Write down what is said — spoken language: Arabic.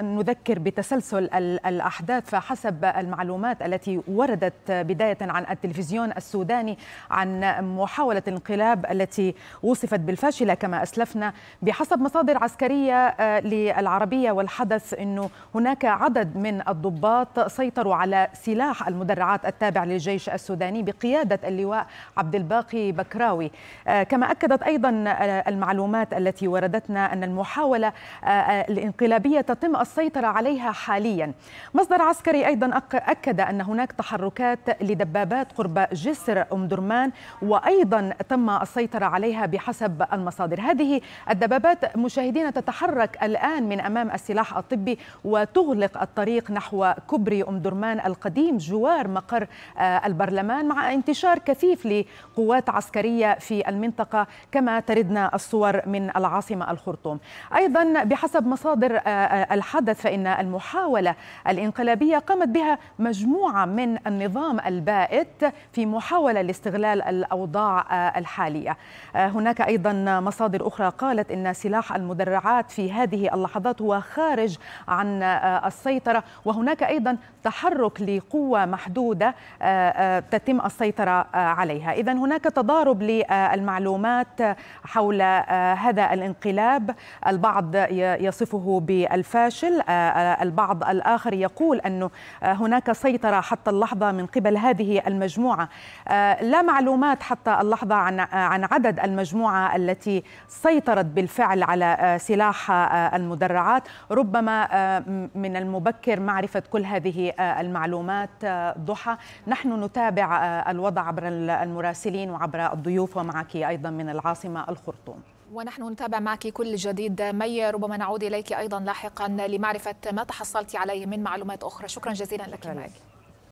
نذكر بتسلسل الأحداث فحسب المعلومات التي وردت بداية عن التلفزيون السوداني عن محاولة الانقلاب التي وصفت بالفاشلة كما أسلفنا بحسب مصادر عسكرية آه، للعربية والحدث أنه هناك عدد من الضباط سيطروا على سلاح المدرعات التابع للجيش السوداني بقيادة اللواء عبد الباقي بكراوي آه، كما أكدت أيضا آه، المعلومات التي وردتنا أن المحاولة الانقلابية تتم الشام السيطرة عليها حاليا مصدر عسكري أيضا أكد أن هناك تحركات لدبابات قرب جسر أم درمان وأيضا تم السيطرة عليها بحسب المصادر هذه الدبابات مشاهدين تتحرك الآن من أمام السلاح الطبي وتغلق الطريق نحو كبري أم درمان القديم جوار مقر آه، البرلمان مع انتشار كثيف لقوات عسكرية في المنطقة كما تردنا الصور من العاصمة الخرطوم أيضا بحسب مصادر آه، آه، الحدث فإن المحاولة الانقلابية قامت بها مجموعة من النظام البائت في محاولة لاستغلال الأوضاع آه، الحالية آه، هناك أيضا مصادر أخرى قالت إن سلاح المدرعات في هذه اللحظات هو خارج عن آه، السيطرة وهناك أيضا تحرك لقوة محدودة تتم السيطرة عليها إذا هناك تضارب للمعلومات حول هذا الانقلاب البعض يصفه بالفاشل فاشل آه، آه، البعض الآخر يقول أنه آه، هناك سيطرة حتى اللحظة من قبل هذه المجموعة لا معلومات حتى اللحظة عن, عن عدد المجموعة التي سيطرت بالفعل على سلاح المدرعات ربما من المبكر معرفة كل هذه المعلومات ضحى نحن نتابع الوضع عبر المراسلين وعبر الضيوف ومعك أيضا من العاصمة الخرطوم ونحن نتابع معك كل جديد مي ربما نعود إليك أيضا لاحقا لمعرفة ما تحصلت عليه من معلومات أخرى شكرا جزيلا لك